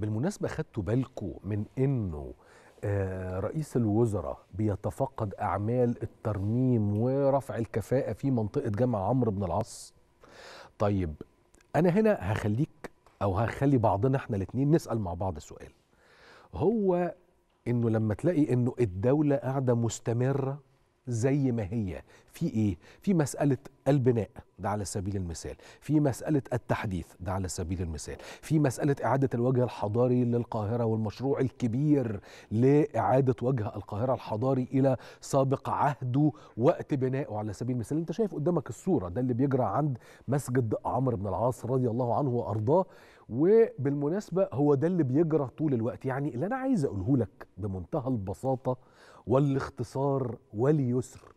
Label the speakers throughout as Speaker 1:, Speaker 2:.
Speaker 1: بالمناسبة خدتوا بالكم من أنه آه، رئيس الوزراء بيتفقد أعمال الترميم ورفع الكفاءة في منطقة جامع عمرو بن العاص طيب أنا هنا هخليك أو هخلي بعضنا احنا الاتنين نسأل مع بعض سؤال هو انه لما تلاقي انه الدوله قاعده مستمره زي ما هي في ايه في مساله البناء ده على سبيل المثال في مساله التحديث ده على سبيل المثال في مساله اعاده الوجه الحضاري للقاهره والمشروع الكبير لاعاده وجه القاهره الحضاري الى سابق عهده وقت بنائه على سبيل المثال انت شايف قدامك الصوره ده اللي بيجرى عند مسجد عمرو بن العاص رضي الله عنه وارضاه وبالمناسبة هو ده اللي بيجرى طول الوقت يعني اللي أنا عايز أقوله لك بمنتهى البساطة والاختصار واليسر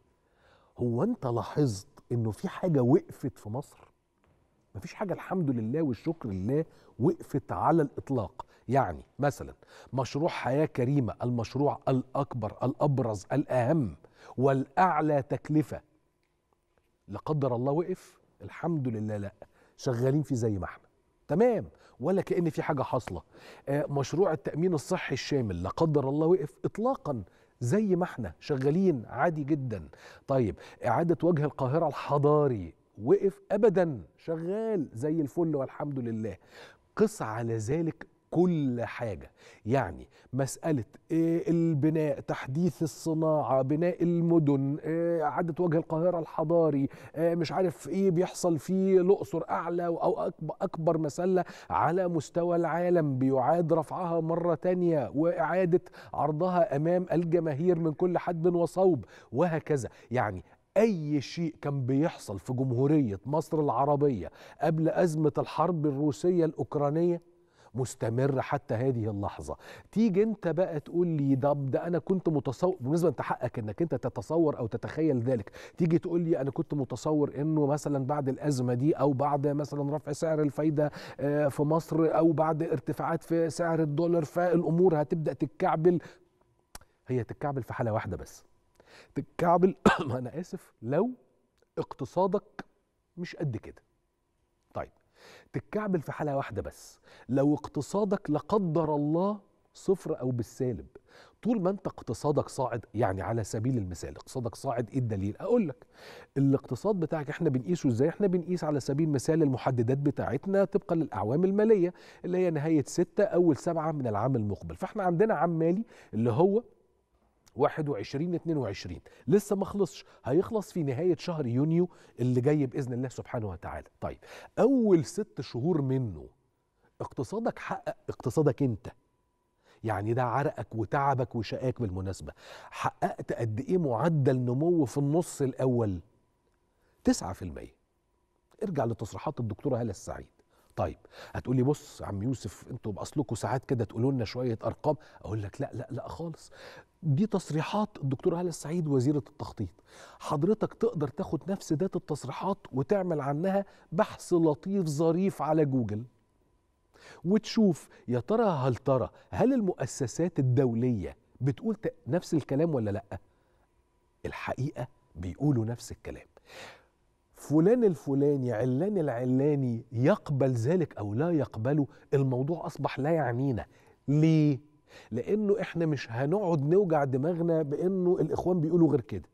Speaker 1: هو أنت لاحظت إنه في حاجة وقفت في مصر مفيش حاجة الحمد لله والشكر لله وقفت على الإطلاق يعني مثلا مشروع حياة كريمة المشروع الأكبر الأبرز الأهم والأعلى تكلفة لا قدر الله وقف الحمد لله لا شغالين فيه زي ما احنا تمام ولا كأن في حاجة حاصلة آه، مشروع التأمين الصحي الشامل لا قدر الله وقف إطلاقا زي ما احنا شغالين عادي جدا طيب إعادة وجه القاهرة الحضاري وقف أبدا شغال زي الفل والحمد لله قص على ذلك كل حاجه يعني مساله آه، البناء تحديث الصناعه بناء المدن اعاده آه، وجه القاهره الحضاري آه، مش عارف ايه بيحصل في الاقصر اعلى او اكبر مسله على مستوى العالم بيعاد رفعها مره تانية واعاده عرضها امام الجماهير من كل حد وصوب وهكذا يعني أي شيء كان بيحصل في جمهورية مصر العربية قبل أزمة الحرب الروسية الأوكرانية مستمر حتى هذه اللحظه تيجي انت بقى تقول لي طب ده انا كنت متصور بالنسبه انت حقك انك انت تتصور او تتخيل ذلك تيجي تقول لي انا كنت متصور انه مثلا بعد الازمه دي او بعد مثلا رفع سعر الفايده آه، في مصر او بعد ارتفاعات في سعر الدولار فالامور هتبدا تتكعبل هي تتكعبل في حاله واحده بس تتكعبل انا اسف لو اقتصادك مش قد كده تتكعبل في حالة واحدة بس لو اقتصادك لا قدر الله صفر أو بالسالب طول ما أنت اقتصادك صاعد يعني على سبيل المثال اقتصادك صاعد إيه الدليل أقول لك الاقتصاد بتاعك إحنا بنقيسه إزاي إحنا بنقيس على سبيل المثال المحددات بتاعتنا طبقا للأعوام المالية اللي هي نهاية ستة أول سبعة من العام المقبل فإحنا عندنا عام مالي اللي هو 21 22 لسه ما خلصش هيخلص في نهايه شهر يونيو اللي جاي باذن الله سبحانه وتعالى طيب اول ست شهور منه اقتصادك حقق اقتصادك انت يعني ده عرقك وتعبك وشقاك بالمناسبة حققت قد إيه معدل نمو في النص الأول 9% ارجع لتصريحات الدكتورة هالة السعيد طيب هتقولي بص عم يوسف انتوا باصلكوا ساعات كده تقولوا لنا شويه ارقام اقول لك لا لا لا خالص دي تصريحات الدكتور هلا السعيد وزيرة التخطيط حضرتك تقدر تاخد نفس ذات التصريحات وتعمل عنها بحث لطيف ظريف على جوجل وتشوف يا ترى هل ترى هل المؤسسات الدولية بتقول نفس الكلام ولا لأ الحقيقة بيقولوا نفس الكلام فلان الفلاني علان العلاني يقبل ذلك أو لا يقبله الموضوع أصبح لا يعنينا ليه لانه احنا مش هنقعد نوجع دماغنا بانه الاخوان بيقولوا غير كده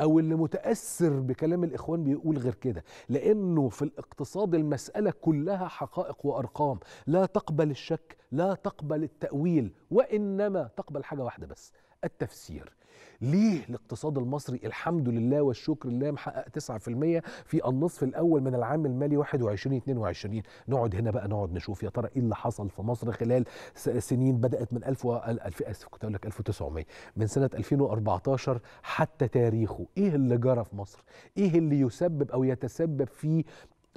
Speaker 1: او اللي متاثر بكلام الاخوان بيقول غير كده لانه في الاقتصاد المساله كلها حقائق وارقام لا تقبل الشك لا تقبل التاويل وانما تقبل حاجه واحده بس التفسير ليه الاقتصاد المصري الحمد لله والشكر لله محقق 9% في النصف الاول من العام المالي 21 22 نقعد هنا بقى نقعد نشوف يا ترى ايه اللي حصل في مصر خلال سنين بدات من 1000 و... اسف كنت اقول لك 1900 من سنه 2014 حتى تاريخه ايه اللي جرى في مصر ايه اللي يسبب او يتسبب في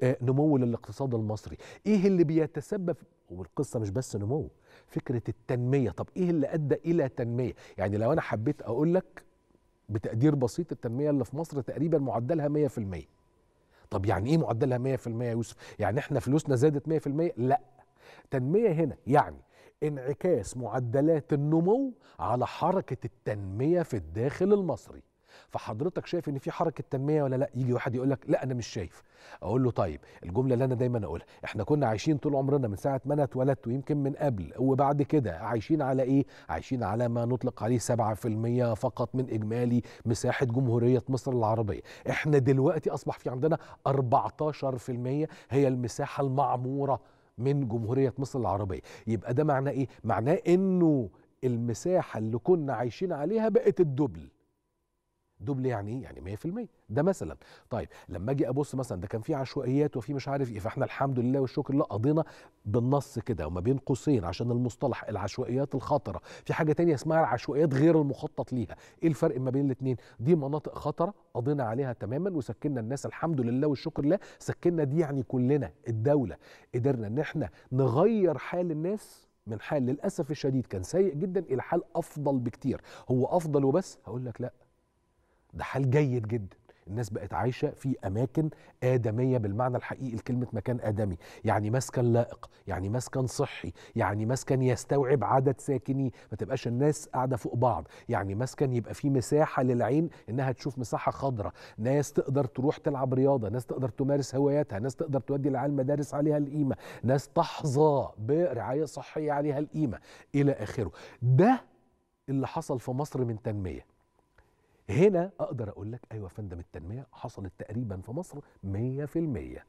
Speaker 1: آه، نمو للاقتصاد المصري ايه اللي بيتسبب والقصه مش بس نمو فكره التنميه طب ايه اللي ادى الى تنميه يعني لو انا حبيت اقول لك بتقدير بسيط التنميه اللي في مصر تقريبا معدلها 100% طب يعني ايه معدلها 100% يا يوسف يعني احنا فلوسنا زادت 100% لا تنميه هنا يعني انعكاس معدلات النمو على حركه التنميه في الداخل المصري فحضرتك شايف ان في حركه تنميه ولا لا يجي واحد يقول لك لا انا مش شايف اقول له طيب الجمله اللي انا دايما اقولها احنا كنا عايشين طول عمرنا من ساعه ما انا اتولدت ويمكن من قبل وبعد كده عايشين على ايه عايشين على ما نطلق عليه 7% فقط من اجمالي مساحه جمهوريه مصر العربيه احنا دلوقتي اصبح في عندنا 14% هي المساحه المعموره من جمهوريه مصر العربيه يبقى ده معناه ايه معناه انه المساحه اللي كنا عايشين عليها بقت الدبل دبل يعني ايه يعني 100% ده مثلا طيب لما اجي ابص مثلا ده كان في عشوائيات وفي مش عارف ايه فاحنا الحمد لله والشكر لله قضينا بالنص كده وما بين قوسين عشان المصطلح العشوائيات الخطره في حاجه تانية اسمها العشوائيات غير المخطط ليها ايه الفرق ما بين الاثنين دي مناطق خطره قضينا عليها تماما وسكننا الناس الحمد لله والشكر لله سكننا دي يعني كلنا الدوله قدرنا ان احنا نغير حال الناس من حال للاسف الشديد كان سيء جدا الى حال افضل بكتير هو افضل وبس هقول لك لا ده حال جيد جدا الناس بقت عايشة في أماكن آدمية بالمعنى الحقيقي لكلمة مكان آدمي يعني مسكن لائق يعني مسكن صحي يعني مسكن يستوعب عدد ساكني ما تبقاش الناس قاعدة فوق بعض يعني مسكن يبقى فيه مساحة للعين إنها تشوف مساحة خضراء ناس تقدر تروح تلعب رياضة ناس تقدر تمارس هواياتها ناس تقدر تودي العيال مدارس عليها القيمة ناس تحظى برعاية صحية عليها القيمة إلى آخره ده اللي حصل في مصر من تنميه هنا اقدر اقول لك ايوه يا فندم التنميه حصلت تقريبا في مصر 100%